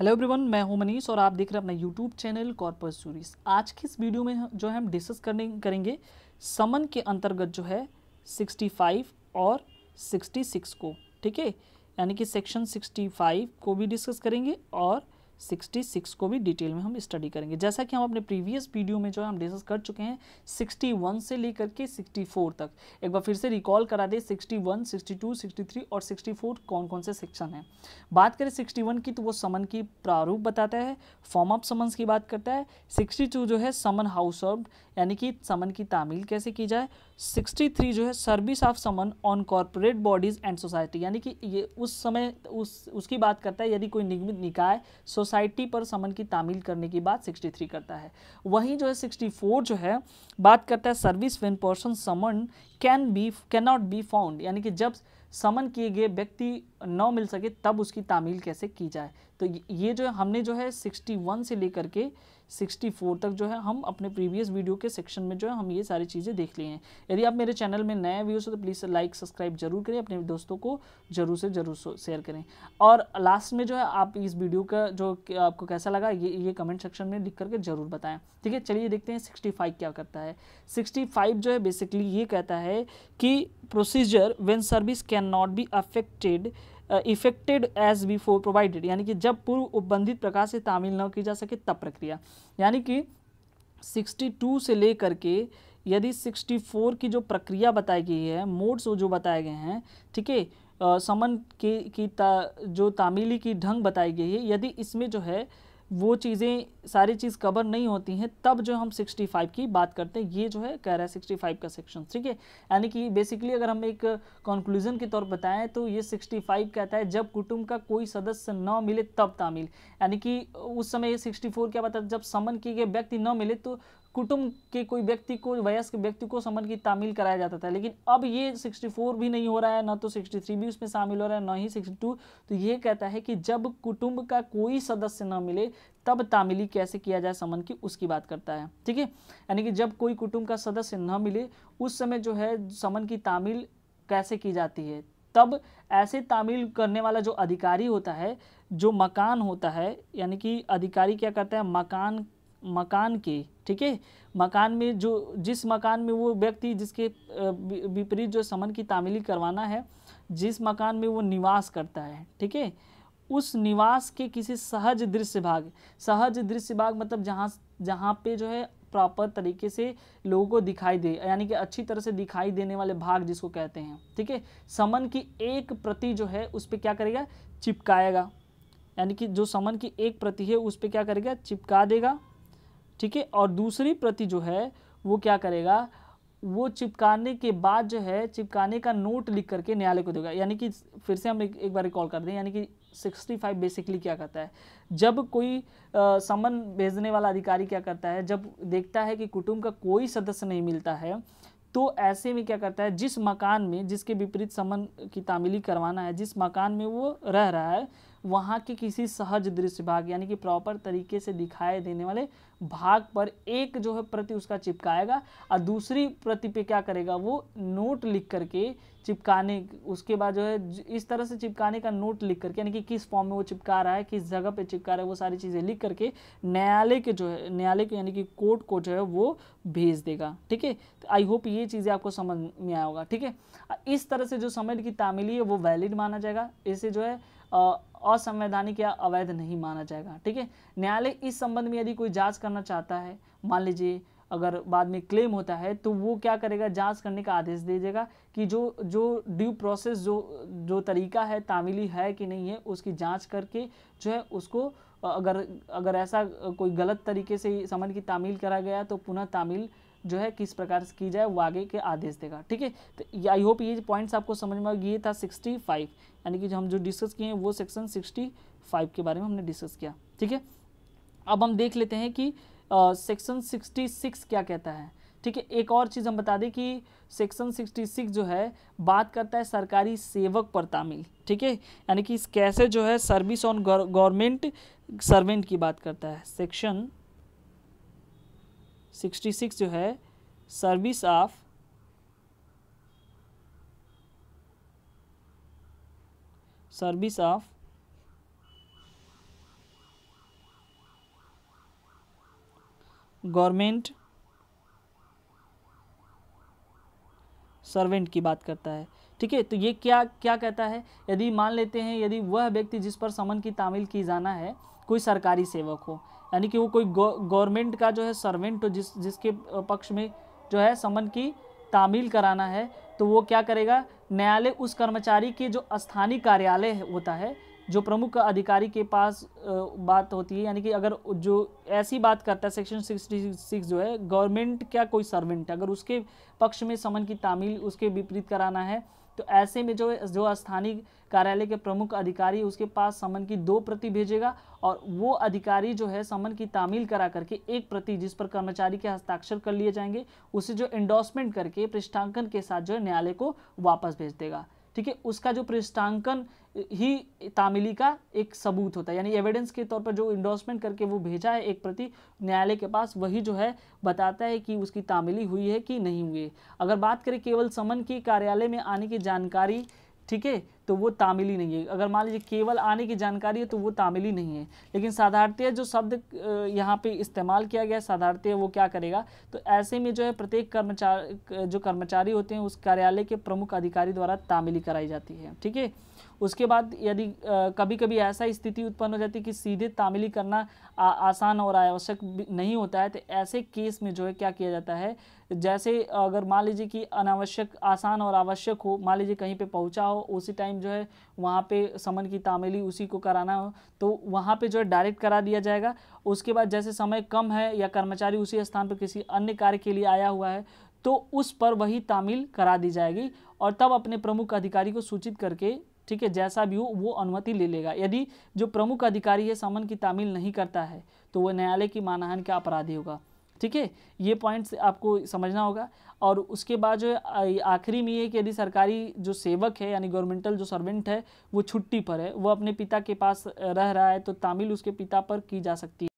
hello everyone मैं हूं मनीष और आप देख रहे हैं अपना यूट्यूब चैनल कॉर्पस स्टोरीज आज की इस वीडियो में जो है हम डिस्कस करने करेंगे समन के अंतर्गत जो है 65 और 66 को ठीक है यानी कि सेक्शन 65 को भी डिस्कस करेंगे और 66 को भी डिटेल में हम स्टडी करेंगे जैसा कि हम अपने प्रीवियस वीडियो में जो है हम डिस्कस कर चुके हैं 61 से लेकर के 64 तक एक बार फिर से रिकॉल करा दे 61, 62, 63 और 64 कौन कौन से सेक्शन हैं बात करें 61 की तो वो समन की प्रारूप बताता है फॉर्म ऑफ समन्स की बात करता है 62 जो है समन हाउस ऑफ यानी कि समन की तामील कैसे की जाए सिक्सटी थ्री जो है service of summon on corporate bodies and society यानी कि ये उस समय उस उसकी बात करता है यदि कोई निगमित निकाय सोसाइटी पर समन की तामील करने की बात सिक्सटी थ्री करता है वहीं जो है सिक्सटी फोर जो है बात करता है service when person summon can be can not be found यानी कि जब समन किए गए व्यक्ति न मिल सके तब उसकी तामील कैसे की जाए तो ये जो हमने जो है वन से लेकर के 64 तक जो है हम अपने प्रीवियस वीडियो के सेक्शन में जो है हम ये सारी चीज़ें देख लिए हैं यदि आप मेरे चैनल में नए व्यूज हो तो प्लीज़ लाइक सब्सक्राइब जरूर करें अपने दोस्तों को जरूर से जरूर शेयर करें और लास्ट में जो है आप इस वीडियो का जो आपको कैसा लगा ये ये कमेंट सेक्शन में लिख करके ज़रूर बताएं ठीक है चलिए देखते हैं फाइव क्या करता है फाइव जो है बेसिकली ये कहता है कि procedure when service can not be affected effected as before provided यानी कि जब पूर्व उपबंधित प्रकार से तामील न की जा सके तब प्रक्रिया यानी कि 62 से लेकर के यदि 64 की जो प्रक्रिया बताई गई है मोड्स जो बताए गए हैं ठीक है समन के की ता, जो तामीली की ढंग बताई गई है यदि इसमें जो है वो चीज़ें सारी चीज़ कवर नहीं होती हैं तब जो हम 65 की बात करते हैं ये जो है कह रहा है 65 का सेक्शन ठीक है यानी कि बेसिकली अगर हम एक कंक्लूजन के तौर पर बताएं तो ये 65 कहता है जब कुटुंब का कोई सदस्य न मिले तब तामिल यानी कि उस समय ये 64 क्या बताता है जब समन किए गए व्यक्ति न मिले तो कुटुंब के कोई व्यक्ति को वयस्क व्यक्ति को समन की तामील कराया जाता था लेकिन अब ये 64 भी नहीं हो रहा है ना तो 63 भी उसमें शामिल हो रहा है ना ही 62 तो ये कहता है कि जब कुटुंब का कोई सदस्य ना मिले तब तामिली कैसे किया जाए समन की उसकी बात करता है ठीक है यानी कि जब कोई कुटुंब का सदस्य न मिले उस समय जो है समन की तामील कैसे की जाती है तब ऐसे तामील करने वाला जो अधिकारी होता है जो मकान होता है यानी कि अधिकारी क्या करता है मकान मकान के ठीक है मकान में जो जिस मकान में वो व्यक्ति जिसके विपरीत जो समन की तामीली करवाना है जिस मकान में वो निवास करता है ठीक है उस निवास के किसी सहज दृश्य भाग सहज दृश्य भाग मतलब जहाँ जहाँ पे जो है प्रॉपर तरीके से लोगों को दिखाई दे यानी कि अच्छी तरह से दिखाई देने वाले भाग जिसको कहते हैं ठीक है समन की एक प्रति जो है उस पर क्या करेगा चिपकाएगा यानी कि जो समन की एक प्रति है उस पर क्या करेगा चिपका देगा ठीक है और दूसरी प्रति जो है वो क्या करेगा वो चिपकाने के बाद जो है चिपकाने का नोट लिख करके न्यायालय को देगा यानी कि फिर से हम एक, एक बार रिकॉल कर दें यानी कि 65 बेसिकली क्या करता है जब कोई समन भेजने वाला अधिकारी क्या करता है जब देखता है कि कुटुंब का कोई सदस्य नहीं मिलता है तो ऐसे में क्या करता है जिस मकान में जिसके विपरीत समन की तामीली करवाना है जिस मकान में वो रह रहा है वहाँ के किसी सहज दृश्य भाग यानी कि प्रॉपर तरीके से दिखाई देने वाले भाग पर एक जो है प्रति उसका चिपकाएगा और दूसरी प्रति पे क्या करेगा वो नोट लिख करके चिपकाने उसके बाद जो है इस तरह से चिपकाने का नोट लिख करके यानी कि किस फॉर्म में वो चिपका रहा है किस जगह पे चिपका रहा है वो सारी चीज़ें लिख करके न्यायालय के जो है न्यायालय के यानी कि कोर्ट को जो है वो भेज देगा ठीक है तो आई होप ये चीज़ें आपको समझ में आया होगा ठीक है इस तरह से जो समय की तामिली है वो वैलिड माना जाएगा इसे जो है असंवैधानिक या अवैध नहीं माना जाएगा ठीक है न्यायालय इस संबंध में यदि कोई जांच करना चाहता है मान लीजिए अगर बाद में क्लेम होता है तो वो क्या करेगा जांच करने का आदेश दे देगा कि जो जो ड्यू प्रोसेस जो जो तरीका है तामीली है कि नहीं है उसकी जांच करके जो है उसको अगर अगर ऐसा कोई गलत तरीके से समन की तामील करा गया तो पुनः तामील जो है किस प्रकार से की जाए वो आगे के आदेश देगा ठीक है तो आई होप ये पॉइंट्स आपको समझ में ये था सिक्सटी फाइव यानी कि जो हम जो डिस्कस किए हैं वो सेक्शन सिक्सटी फाइव के बारे में हमने डिस्कस किया ठीक है अब हम देख लेते हैं कि सेक्शन सिक्सटी सिक्स क्या कहता है ठीक है एक और चीज़ हम बता दें कि सेक्शन 66 जो है बात करता है सरकारी सेवक पर तामिल ठीक है यानी कि इस कैसे जो है सर्विस ऑन गवर्नमेंट सर्वेंट की बात करता है सेक्शन सिक्सटी सिक्स जो है service of service of government servant की बात करता है ठीक है तो ये क्या क्या कहता है यदि मान लेते हैं यदि वह व्यक्ति जिस पर समन की तामील की जाना है कोई सरकारी सेवक हो यानी कि वो कोई गवर्नमेंट का जो है सर्वेंट हो जिस जिसके पक्ष में जो है समन की तामील कराना है तो वो क्या करेगा न्यायालय उस कर्मचारी के जो स्थानीय कार्यालय होता है जो प्रमुख अधिकारी के पास बात होती है यानी कि अगर जो ऐसी बात करता है सेक्शन 66 जो है गवर्नमेंट क्या कोई सर्वेंट अगर उसके पक्ष में समन की तामील उसके विपरीत कराना है तो ऐसे में जो जो स्थानीय कार्यालय के प्रमुख अधिकारी उसके पास समन की दो प्रति भेजेगा और वो अधिकारी जो है समन की तामील करा करके एक प्रति जिस पर कर्मचारी के हस्ताक्षर कर लिए जाएंगे उसे जो एंडोर्समेंट करके पृष्ठांकन के साथ जो है न्यायालय को वापस भेज देगा ठीक है उसका जो पृष्ठांकन ही तामिली का एक सबूत होता है यानी एविडेंस के तौर पर जो इंडोर्समेंट करके वो भेजा है एक प्रति न्यायालय के पास वही जो है बताता है कि उसकी तामिली हुई है कि नहीं हुई है अगर बात करें केवल समन की कार्यालय में आने की जानकारी ठीक है तो वो तामिली नहीं है अगर मान लीजिए केवल आने की जानकारी है तो वो तामिली नहीं है लेकिन साधारणतः जो शब्द यहाँ पे इस्तेमाल किया गया है साधारणतः वो क्या करेगा तो ऐसे में जो है प्रत्येक कर्मचारी जो कर्मचारी होते हैं उस कार्यालय के प्रमुख अधिकारी द्वारा तामिली कराई जाती है ठीक है उसके बाद यदि कभी कभी ऐसा स्थिति उत्पन्न हो जाती है कि सीधे तामिली करना आ, आसान और आवश्यक नहीं होता है तो ऐसे केस में जो है क्या किया जाता है जैसे अगर मान लीजिए कि अनावश्यक आसान और आवश्यक हो मान लीजिए कहीं पे पहुंचा हो उसी टाइम जो है वहाँ पे समन की तामेली उसी को कराना हो तो वहाँ पे जो है डायरेक्ट करा दिया जाएगा उसके बाद जैसे समय कम है या कर्मचारी उसी स्थान पर किसी अन्य कार्य के लिए आया हुआ है तो उस पर वही तामील करा दी जाएगी और तब अपने प्रमुख अधिकारी को सूचित करके ठीक है जैसा भी हो वो अनुमति ले लेगा यदि जो प्रमुख अधिकारी है समन की तामील नहीं करता है तो वह न्यायालय की मानहान का अपराधी होगा ठीक है ये पॉइंट्स आपको समझना होगा और उसके बाद जो आखिरी में ये कि यदि सरकारी जो सेवक है यानी गवर्नमेंटल जो सर्वेंट है वो छुट्टी पर है वो अपने पिता के पास रह रहा है तो तामिल उसके पिता पर की जा सकती है